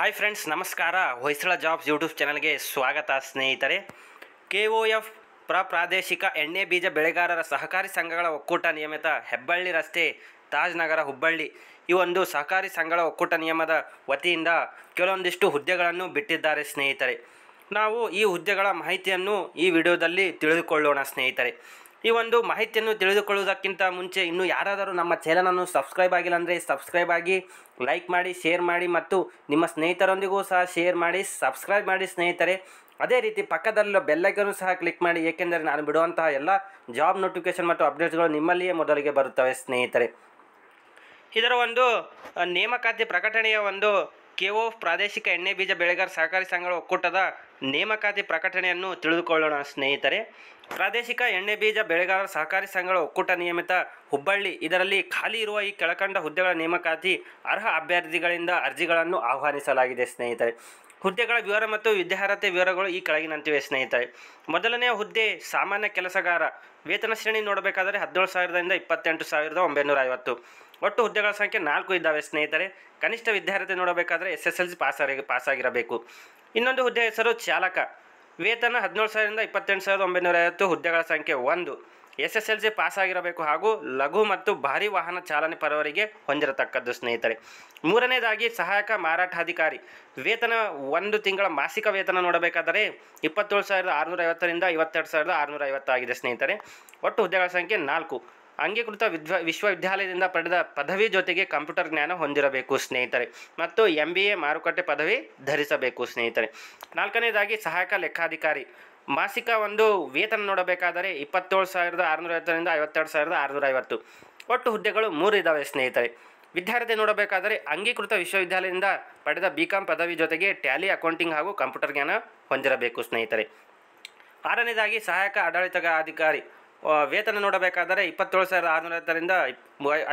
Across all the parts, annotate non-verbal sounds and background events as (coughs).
hi friends ನಮಸ್ಕಾರ Hoysala jobs YouTube ಚಾನಲ್ಗೆ ಸ್ವಾಗತ ಸ್ನೇಹಿತರೆ ಕೆ ಒ ಎಫ್ ಪ್ರಾದೇಶಿಕ ಎಣ್ಣೆ ಬೀಜ ಬೆಳೆಗಾರರ ಸಹಕಾರಿ ಸಂಘಗಳ ಒಕ್ಕೂಟ ನಿಯಮಿತ ಹೆಬ್ಬಳ್ಳಿ ರಸ್ತೆ ತಾಜ್ನಗರ ಹುಬ್ಬಳ್ಳಿ ಈ ಒಂದು ಸಹಕಾರಿ ಸಂಘಗಳ ಒಕ್ಕೂಟ ನಿಯಮದ ವತಿಯಿಂದ ಕೆಲವೊಂದಿಷ್ಟು ಹುದ್ದೆಗಳನ್ನು ಬಿಟ್ಟಿದ್ದಾರೆ ಸ್ನೇಹಿತರೆ ನಾವು ಈ ಹುದ್ದೆಗಳ ಮಾಹಿತಿಯನ್ನು ಈ ವಿಡಿಯೋದಲ್ಲಿ ತಿಳಿದುಕೊಳ್ಳೋಣ ಸ್ನೇಹಿತರೆ ಈ ಒಂದು ಮಾಹಿತಿಯನ್ನು ತಿಳಿದುಕೊಳ್ಳುವುದಕ್ಕಿಂತ ಮುಂಚೆ ಇನ್ನು ಯಾರಾದರೂ ನಮ್ಮ ಚಾನಲನ್ನು ಸಬ್ಸ್ಕ್ರೈಬ್ ಆಗಿಲ್ಲ ಅಂದರೆ ಸಬ್ಸ್ಕ್ರೈಬ್ ಆಗಿ ಲೈಕ್ ಮಾಡಿ ಶೇರ್ ಮಾಡಿ ಮತ್ತು ನಿಮ್ಮ ಸ್ನೇಹಿತರೊಂದಿಗೂ ಸಹ ಶೇರ್ ಮಾಡಿ ಸಬ್ಸ್ಕ್ರೈಬ್ ಮಾಡಿ ಸ್ನೇಹಿತರೆ ಅದೇ ರೀತಿ ಪಕ್ಕದಲ್ಲಿರೋ ಬೆಲ್ಲೈಕನ್ನು ಸಹ ಕ್ಲಿಕ್ ಮಾಡಿ ಏಕೆಂದರೆ ನಾನು ಬಿಡುವಂತಹ ಎಲ್ಲ ಜಾಬ್ ನೋಟಿಫಿಕೇಷನ್ ಮತ್ತು ಅಪ್ಡೇಟ್ಸ್ಗಳು ನಿಮ್ಮಲ್ಲಿಯೇ ಮೊದಲಿಗೆ ಬರುತ್ತವೆ ಸ್ನೇಹಿತರೆ ಇದರ ಒಂದು ನೇಮಕಾತಿ ಪ್ರಕಟಣೆಯ ಒಂದು ಕೆಒ ಪ್ರಾದೇಶಿಕ ಎಣ್ಣೆ ಬೀಜ ಬೆಳೆಗಾರ ಸಹಕಾರಿ ಸಂಘಗಳ ಒಕ್ಕೂಟದ ನೇಮಕಾತಿ ಪ್ರಕಟಣೆಯನ್ನು ತಿಳಿದುಕೊಳ್ಳೋಣ ಸ್ನೇಹಿತರೆ ಪ್ರಾದೇಶಿಕ ಎಣ್ಣೆ ಬೀಜ ಬೆಳೆಗಾರರ ಸಹಕಾರಿ ಸಂಘಗಳ ಒಕ್ಕೂಟ ನಿಯಮಿತ ಹುಬ್ಬಳ್ಳಿ ಇದರಲ್ಲಿ ಖಾಲಿ ಇರುವ ಈ ಕೆಳಕಂಡ ಹುದ್ದೆಗಳ ನೇಮಕಾತಿ ಅರ್ಹ ಅಭ್ಯರ್ಥಿಗಳಿಂದ ಅರ್ಜಿಗಳನ್ನು ಆಹ್ವಾನಿಸಲಾಗಿದೆ ಸ್ನೇಹಿತರೆ ಹುದ್ದೆಗಳ ವಿವರ ಮತ್ತು ವಿದ್ಯಾರ್ಹತೆ ವಿವರಗಳು ಈ ಕೆಳಗಿನಂತಿವೆ ಸ್ನೇಹಿತರೆ ಮೊದಲನೆಯ ಹುದ್ದೆ ಸಾಮಾನ್ಯ ಕೆಲಸಗಾರ ವೇತನ ಶ್ರೇಣಿ ನೋಡಬೇಕಾದರೆ ಹದಿನೇಳು ಸಾವಿರದಿಂದ ಇಪ್ಪತ್ತೆಂಟು ಸಾವಿರದ ಒಂಬೈನೂರ ಐವತ್ತು ಒಟ್ಟು ಹುದ್ದೆಗಳ ಸಂಖ್ಯೆ ನಾಲ್ಕು ಇದ್ದಾವೆ ಸ್ನೇಹಿತರೆ ಕನಿಷ್ಠ ವಿದ್ಯಾರ್ಥಿ ನೋಡಬೇಕಾದ್ರೆ S S L C pass ಪಾಸಾಗಿರಬೇಕು ಇನ್ನೊಂದು ಹುದ್ದೆ ಹೆಸರು ಚಾಲಕ ವೇತನ ಹದಿನೇಳು ಸಾವಿರದಿಂದ ಇಪ್ಪತ್ತೆಂಟು ಸಾವಿರದ ಒಂಬೈನೂರ ಐವತ್ತು ಹುದ್ದೆಗಳ ಸಂಖ್ಯೆ ಒಂದು ಎಸ್ ಎಸ್ ಎಲ್ ಸಿ ಪಾಸಾಗಿರಬೇಕು ಹಾಗೂ ಲಘು ಮತ್ತು ಭಾರಿ ವಾಹನ ಚಾಲನೆ ಪರವರಿಗೆ ಹೊಂದಿರತಕ್ಕದ್ದು ಸ್ನೇಹಿತರೆ ಮೂರನೇದಾಗಿ ಸಹಾಯಕ ಮಾರಾಟಾಧಿಕಾರಿ ವೇತನ ಒಂದು ತಿಂಗಳ ಮಾಸಿಕ ವೇತನ ನೋಡಬೇಕಾದರೆ ಇಪ್ಪತ್ತೇಳು ಸಾವಿರದ ಆರುನೂರ ಐವತ್ತರಿಂದ ಐವತ್ತೆರಡು ಸಾವಿರದ ಆರುನೂರ ಐವತ್ತಾಗಿದೆ ಸ್ನೇಹಿತರೆ ಒಟ್ಟು ಹುದ್ದೆಗಳ ಸಂಖ್ಯೆ ನಾಲ್ಕು ಅಂಗೀಕೃತ ವಿದ್ವ ವಿಶ್ವವಿದ್ಯಾಲಯದಿಂದ ಪಡೆದ ಪದವಿ ಜೊತೆಗೆ ಕಂಪ್ಯೂಟರ್ ಜ್ಞಾನ ಹೊಂದಿರಬೇಕು ಸ್ನೇಹಿತರೆ ಮತ್ತು ಎಂ ಬಿ ಎ ಮಾರುಕಟ್ಟೆ ಪದವಿ ಧರಿಸಬೇಕು ಸ್ನೇಹಿತರೆ ನಾಲ್ಕನೇದಾಗಿ ಸಹಾಯಕ ಲೆಕ್ಕಾಧಿಕಾರಿ ಮಾಸಿಕ ಒಂದು ವೇತನ ನೋಡಬೇಕಾದರೆ ಇಪ್ಪತ್ತೇಳು ಸಾವಿರದ ಆರುನೂರ ಐವತ್ತರಿಂದ ಐವತ್ತೆರಡು ಸಾವಿರದ ಆರುನೂರ ಐವತ್ತು ಒಟ್ಟು ಹುದ್ದೆಗಳು ಮೂರು ಇದ್ದಾವೆ ಸ್ನೇಹಿತರೆ ವಿದ್ಯಾರ್ಥಿ ನೋಡಬೇಕಾದರೆ ಅಂಗೀಕೃತ ವಿಶ್ವವಿದ್ಯಾಲಯದಿಂದ ಪಡೆದ ಬಿ ಕಾಂ ಪದವಿ ಜೊತೆಗೆ ಟ್ಯಾಲಿ ಅಕೌಂಟಿಂಗ್ ಹಾಗೂ ಕಂಪ್ಯೂಟರ್ ಜ್ಞಾನ ಹೊಂದಿರಬೇಕು ಸ್ನೇಹಿತರೆ ಆರನೇದಾಗಿ ಸಹಾಯಕ ಆಡಳಿತಗಾರಧಿಕಾರಿ ವೇತನ ನೋಡಬೇಕಾದರೆ ಇಪ್ಪತ್ತೇಳು ಸಾವಿರದ ಐವತ್ತರಿಂದ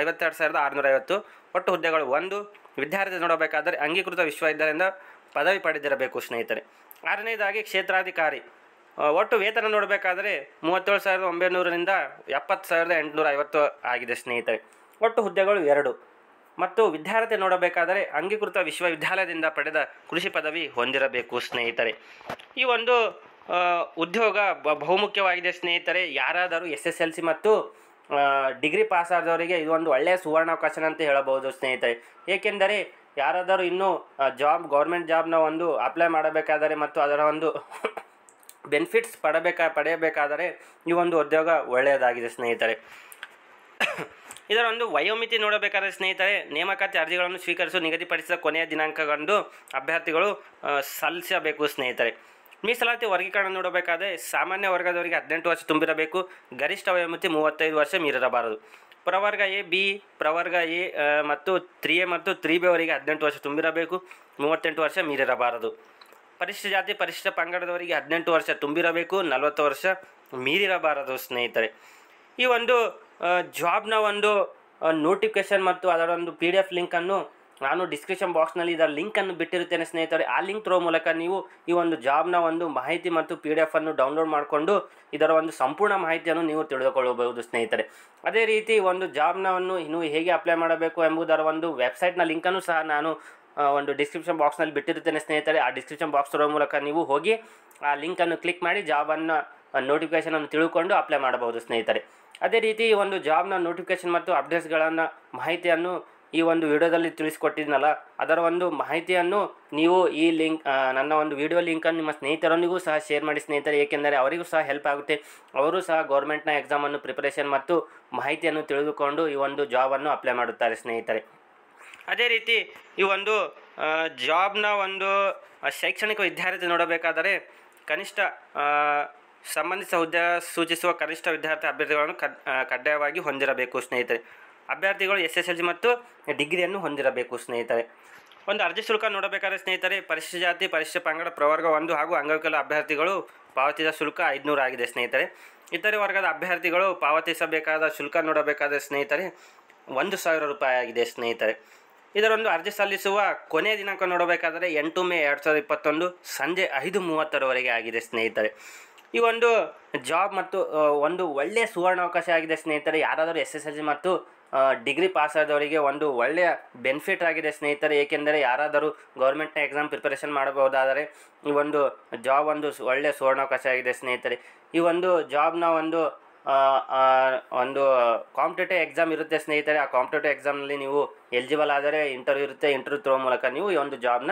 ಐವತ್ತೆರಡು ಸಾವಿರದ ಐವತ್ತು ಒಟ್ಟು ಹುದ್ದೆಗಳು ಒಂದು ವಿದ್ಯಾರ್ಥಿ ನೋಡಬೇಕಾದರೆ ಅಂಗೀಕೃತ ವಿಶ್ವವಿದ್ಯಾಲಯದಿಂದ ಪದವಿ ಪಡೆದಿರಬೇಕು ಸ್ನೇಹಿತರೆ ಆರನೇದಾಗಿ ಕ್ಷೇತ್ರಾಧಿಕಾರಿ ಒಟ್ಟು ವೇತನ ನೋಡಬೇಕಾದರೆ ಮೂವತ್ತೇಳು ಸಾವಿರದ ಒಂಬೈನೂರರಿಂದ ಎಪ್ಪತ್ತು ಸಾವಿರದ ಎಂಟುನೂರ ಐವತ್ತು ಆಗಿದೆ ಸ್ನೇಹಿತರೆ ಒಟ್ಟು ಹುದ್ದೆಗಳು ಎರಡು ಮತ್ತು ವಿದ್ಯಾರ್ಥಿ ನೋಡಬೇಕಾದರೆ ಅಂಗೀಕೃತ ವಿಶ್ವವಿದ್ಯಾಲಯದಿಂದ ಪಡೆದ ಕೃಷಿ ಪದವಿ ಹೊಂದಿರಬೇಕು ಸ್ನೇಹಿತರೆ ಈ ಒಂದು ಉದ್ಯೋಗ ಬಹುಮುಖ್ಯವಾಗಿದೆ ಸ್ನೇಹಿತರೆ ಯಾರಾದರೂ ಎಸ್ ಎಸ್ ಎಲ್ ಸಿ ಮತ್ತು ಡಿಗ್ರಿ ಪಾಸ್ ಆದವರಿಗೆ ಇದೊಂದು ಒಳ್ಳೆಯ ಸುವರ್ಣಾವಕಾಶನ ಅಂತ ಹೇಳಬಹುದು ಸ್ನೇಹಿತರೆ ಏಕೆಂದರೆ ಯಾರಾದರೂ ಇನ್ನೂ ಜಾಬ್ ಗೌರ್ಮೆಂಟ್ ಜಾಬ್ನ ಒಂದು ಅಪ್ಲೈ ಮಾಡಬೇಕಾದರೆ ಮತ್ತು ಅದರ ಒಂದು (coughs) ಬೆನಿಫಿಟ್ಸ್ ಪಡಬೇಕಾ ಪಡೆಯಬೇಕಾದರೆ ಈ ಒಂದು ಉದ್ಯೋಗ ಒಳ್ಳೆಯದಾಗಿದೆ ಸ್ನೇಹಿತರೆ (coughs) ಇದರ ಒಂದು ವಯೋಮಿತಿ ನೋಡಬೇಕಾದರೆ ಸ್ನೇಹಿತರೆ ನೇಮಕಾತಿ ಅರ್ಜಿಗಳನ್ನು ಸ್ವೀಕರಿಸಲು ನಿಗದಿಪಡಿಸಿದ ಕೊನೆಯ ದಿನಾಂಕಗಳಂದು ಅಭ್ಯರ್ಥಿಗಳು ಸಲ್ಲಿಸಬೇಕು ಸ್ನೇಹಿತರೆ ಮೀಸಲಾತಿ ವರ್ಗೀಕರಣ ನೋಡಬೇಕಾದರೆ ಸಾಮಾನ್ಯ ವರ್ಗದವರಿಗೆ ಹದಿನೆಂಟು ವರ್ಷ ತುಂಬಿರಬೇಕು ಗರಿಷ್ಠ ವಯೋಮಿತಿ ಮೂವತ್ತೈದು ವರ್ಷ ಮೀರಿರಬಾರದು ಪ್ರವರ್ಗ ಎ ಬಿ ಪ್ರವರ್ಗ ಎ ಮತ್ತು ತ್ರೀ ಎ ಮತ್ತು ತ್ರೀ ಬಿ ಅವರಿಗೆ ಹದಿನೆಂಟು ವರ್ಷ ತುಂಬಿರಬೇಕು ಮೂವತ್ತೆಂಟು ವರ್ಷ ಮೀರಿರಬಾರದು ಪರಿಶಿಷ್ಟ ಜಾತಿ ಪರಿಶಿಷ್ಟ ಪಂಗಡದವರಿಗೆ ಹದಿನೆಂಟು ವರ್ಷ ತುಂಬಿರಬೇಕು ನಲವತ್ತು ವರ್ಷ ಮೀರಿರಬಾರದು ಸ್ನೇಹಿತರೆ ಈ ಒಂದು ಜಾಬ್ನ ಒಂದು ನೋಟಿಫಿಕೇಶನ್ ಮತ್ತು ಅದರ ಒಂದು ಪಿ ಡಿ ಎಫ್ ಲಿಂಕನ್ನು ನಾನು ಡಿಸ್ಕ್ರಿಪ್ಷನ್ ಬಾಕ್ಸ್ನಲ್ಲಿ ಇದರ ಲಿಂಕನ್ನು ಬಿಟ್ಟಿರುತ್ತೇನೆ ಸ್ನೇಹಿತರೆ ಆ ಲಿಂಕ್ ತರೋ ಮೂಲಕ ನೀವು ಈ ಒಂದು ಜಾಬ್ನ ಒಂದು ಮಾಹಿತಿ ಮತ್ತು ಪಿ ಡಿ ಎಫನ್ನು ಡೌನ್ಲೋಡ್ ಮಾಡಿಕೊಂಡು ಇದರ ಒಂದು ಸಂಪೂರ್ಣ ಮಾಹಿತಿಯನ್ನು ನೀವು ತಿಳಿದುಕೊಳ್ಳಬಹುದು ಸ್ನೇಹಿತರೆ ಅದೇ ರೀತಿ ಒಂದು ಜಾಬ್ನವನ್ನು ನೀವು ಹೇಗೆ ಅಪ್ಲೈ ಮಾಡಬೇಕು ಎಂಬುದರ ಒಂದು ವೆಬ್ಸೈಟ್ನ ಲಿಂಕನ್ನು ಸಹ ನಾನು ಒಂದು ಡಿಸ್ಕ್ರಿಪ್ಷನ್ ಬಾಕ್ಸ್ನಲ್ಲಿ ಬಿಟ್ಟಿರುತ್ತೇನೆ ಸ್ನೇಹಿತರೆ ಆ ಡಿಸ್ಕ್ರಿಪ್ಷನ್ ಬಾಕ್ಸ್ ತರೋ ಮೂಲಕ ನೀವು ಹೋಗಿ ಆ ಲಿಂಕನ್ನು ಕ್ಲಿಕ್ ಮಾಡಿ ಜಾಬನ್ನು ನೋಟಿಫಿಕೇಷನನ್ನು ತಿಳ್ಕೊಂಡು ಅಪ್ಲೈ ಮಾಡಬಹುದು ಸ್ನೇಹಿತರೆ ಅದೇ ರೀತಿ ಒಂದು ಜಾಬ್ನ ನೋಟಿಫಿಕೇಷನ್ ಮತ್ತು ಅಪ್ಡೇಟ್ಸ್ಗಳನ್ನು ಮಾಹಿತಿಯನ್ನು ಈ ಒಂದು ವಿಡಿಯೋದಲ್ಲಿ ತಿಳಿಸ್ಕೊಟ್ಟಿದ್ನಲ್ಲ ಅದರ ಒಂದು ಮಾಹಿತಿಯನ್ನು ನೀವು ಈ ಲಿಂಕ್ ನನ್ನ ಒಂದು ವಿಡಿಯೋ ಲಿಂಕನ್ನು ನಿಮ್ಮ ಸ್ನೇಹಿತರೊಂದಿಗೂ ಸಹ ಶೇರ್ ಮಾಡಿ ಸ್ನೇಹಿತರೆ ಏಕೆಂದರೆ ಅವರಿಗೂ ಸಹ ಹೆಲ್ಪ್ ಆಗುತ್ತೆ ಅವರು ಸಹ ಗೌರ್ಮೆಂಟ್ನ ಎಕ್ಸಾಮನ್ನು ಪ್ರಿಪರೇಷನ್ ಮತ್ತು ಮಾಹಿತಿಯನ್ನು ತಿಳಿದುಕೊಂಡು ಈ ಒಂದು ಜಾಬನ್ನು ಅಪ್ಲೈ ಮಾಡುತ್ತಾರೆ ಸ್ನೇಹಿತರೆ ಅದೇ ರೀತಿ ಈ ಒಂದು ಜಾಬ್ನ ಒಂದು ಶೈಕ್ಷಣಿಕ ವಿದ್ಯಾರ್ಥಿ ನೋಡಬೇಕಾದರೆ ಕನಿಷ್ಠ ಸಂಬಂಧಿಸಿದ ಹುದ್ದೆ ಸೂಚಿಸುವ ಕನಿಷ್ಠ ವಿದ್ಯಾರ್ಥಿ ಅಭ್ಯರ್ಥಿಗಳನ್ನು ಕಡ್ಡಾಯವಾಗಿ ಹೊಂದಿರಬೇಕು ಸ್ನೇಹಿತರೆ ಅಭ್ಯರ್ಥಿಗಳು ಎಸ್ ಎಸ್ ಎಲ್ ಸಿ ಮತ್ತು ಡಿಗ್ರಿಯನ್ನು ಹೊಂದಿರಬೇಕು ಸ್ನೇಹಿತರೆ ಒಂದು ಅರ್ಜಿ ಶುಲ್ಕ ನೋಡಬೇಕಾದ್ರೆ ಸ್ನೇಹಿತರೆ ಪರಿಶಿಷ್ಟ ಜಾತಿ ಪರಿಶಿಷ್ಟ ಪಂಗಡ ಪ್ರವರ್ಗ ಒಂದು ಹಾಗೂ ಅಂಗವಿಕಲ ಅಭ್ಯರ್ಥಿಗಳು ಪಾವತಿಸಿದ ಶುಲ್ಕ ಐದುನೂರು ಆಗಿದೆ ಸ್ನೇಹಿತರೆ ಇತರೆ ವರ್ಗದ ಅಭ್ಯರ್ಥಿಗಳು ಪಾವತಿಸಬೇಕಾದ ಶುಲ್ಕ ನೋಡಬೇಕಾದ್ರೆ ಸ್ನೇಹಿತರೆ ಒಂದು ಸಾವಿರ ರೂಪಾಯಿ ಆಗಿದೆ ಸ್ನೇಹಿತರೆ ಇದರೊಂದು ಅರ್ಜಿ ಸಲ್ಲಿಸುವ ಕೊನೆಯ ದಿನಾಂಕ ನೋಡಬೇಕಾದರೆ ಎಂಟು ಮೇ ಎರಡು ಸಾವಿರದ ಇಪ್ಪತ್ತೊಂದು ಸಂಜೆ ಐದು ಮೂವತ್ತರವರೆಗೆ ಆಗಿದೆ ಸ್ನೇಹಿತರೆ ಈ ಒಂದು ಜಾಬ್ ಮತ್ತು ಒಂದು ಒಳ್ಳೆಯ ಸುವರ್ಣಾವಕಾಶ ಆಗಿದೆ ಸ್ನೇಹಿತರೆ ಯಾರಾದರೂ ಎಸ್ ಎಸ್ ಎಲ್ ಸಿ ಮತ್ತು ಡಿಗ್ರಿ ಪಾಸ್ ಆದವರಿಗೆ ಒಂದು ಒಳ್ಳೆಯ ಬೆನಿಫಿಟ್ ಆಗಿದೆ ಸ್ನೇಹಿತರೆ ಏಕೆಂದರೆ ಯಾರಾದರೂ ಗೌರ್ಮೆಂಟ್ನ ಎಕ್ಸಾಮ್ ಪ್ರಿಪರೇಷನ್ ಮಾಡಬಹುದಾದರೆ ಈ ಒಂದು ಜಾಬ್ ಒಂದು ಒಳ್ಳೆಯ ಸುವರ್ಣಾವಕಾಶ ಆಗಿದೆ ಸ್ನೇಹಿತರೆ ಈ ಒಂದು ಜಾಬ್ನ ಒಂದು ಒಂದು ಕಾಂಪಿಟೇಟಿವ್ ಎಕ್ಸಾಮ್ ಇರುತ್ತೆ ಸ್ನೇಹಿತರೆ ಆ ಕಾಂಪಿಟೇಟಿವ್ ಎಕ್ಸಾಮ್ನಲ್ಲಿ ನೀವು ಎಲಿಜಿಬಲ್ ಆದರೆ ಇಂಟರ್ವ್ಯೂ ಇರುತ್ತೆ ಇಂಟರ್ವ್ಯೂ ತ್ರೋ ಮೂಲಕ ನೀವು ಈ ಒಂದು ಜಾಬ್ನ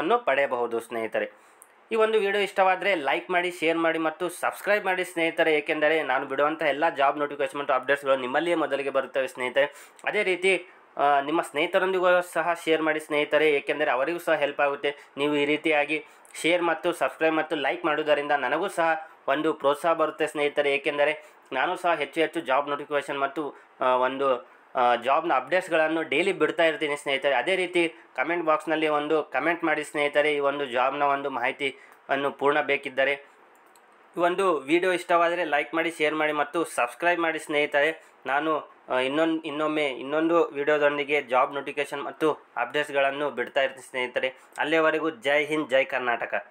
ಅನ್ನು ಪಡೆಯಬಹುದು ಸ್ನೇಹಿತರೆ ಈ ಒಂದು ವಿಡಿಯೋ ಇಷ್ಟವಾದರೆ ಲೈಕ್ ಮಾಡಿ ಶೇರ್ ಮಾಡಿ ಮತ್ತು ಸಬ್ಸ್ಕ್ರೈಬ್ ಮಾಡಿ ಸ್ನೇಹಿತರೆ ಏಕೆಂದರೆ ನಾನು ಬಿಡುವಂಥ ಎಲ್ಲ ಜಾಬ್ ನೋಟಿಫಿಕೇಶನ್ ಮತ್ತು ಅಪ್ಡೇಟ್ಸ್ಗಳು ನಿಮ್ಮಲ್ಲಿಯೇ ಮೊದಲಿಗೆ ಬರುತ್ತವೆ ಸ್ನೇಹಿತರೆ ಅದೇ ರೀತಿ ನಿಮ್ಮ ಸ್ನೇಹಿತರೊಂದಿಗೂ ಸಹ ಶೇರ್ ಮಾಡಿ ಸ್ನೇಹಿತರೆ ಏಕೆಂದರೆ ಅವರಿಗೂ ಸಹ ಹೆಲ್ಪ್ ಆಗುತ್ತೆ ನೀವು ಈ ರೀತಿಯಾಗಿ ಶೇರ್ ಮತ್ತು ಸಬ್ಸ್ಕ್ರೈಬ್ ಮತ್ತು ಲೈಕ್ ಮಾಡುವುದರಿಂದ ನನಗೂ ಸಹ ಒಂದು ಪ್ರೋತ್ಸಾಹ ಬರುತ್ತೆ ಸ್ನೇಹಿತರೆ ಏಕೆಂದರೆ ನಾನು ಸಹ ಹೆಚ್ಚು ಹೆಚ್ಚು ಜಾಬ್ ನೋಟಿಫಿಕೇಷನ್ ಮತ್ತು ಒಂದು ಜಾಬ್ನ ಅಪ್ಡೇಟ್ಸ್ಗಳನ್ನು ಡೈಲಿ ಬಿಡ್ತಾ ಇರ್ತೀನಿ ಸ್ನೇಹಿತರೆ ಅದೇ ರೀತಿ ಕಮೆಂಟ್ ಬಾಕ್ಸ್ನಲ್ಲಿ ಒಂದು ಕಮೆಂಟ್ ಮಾಡಿ ಸ್ನೇಹಿತರೆ ಈ ಒಂದು ಜಾಬ್ನ ಒಂದು ಮಾಹಿತಿಯನ್ನು ಪೂರ್ಣ ಬೇಕಿದ್ದರೆ ಈ ಒಂದು ವಿಡಿಯೋ ಇಷ್ಟವಾದರೆ ಲೈಕ್ ಮಾಡಿ ಶೇರ್ ಮಾಡಿ ಮತ್ತು ಸಬ್ಸ್ಕ್ರೈಬ್ ಮಾಡಿ ಸ್ನೇಹಿತರೆ ನಾನು ಇನ್ನೊಂದು ಇನ್ನೊಮ್ಮೆ ಇನ್ನೊಂದು ವಿಡಿಯೋದೊಂದಿಗೆ ಜಾಬ್ ನೋಟಿಫಿಕೇಶನ್ ಮತ್ತು ಅಪ್ಡೇಟ್ಸ್ಗಳನ್ನು ಬಿಡ್ತಾ ಇರ್ತೀನಿ ಸ್ನೇಹಿತರೆ ಅಲ್ಲಿಯವರೆಗೂ ಜೈ ಹಿಂದ್ ಜೈ ಕರ್ನಾಟಕ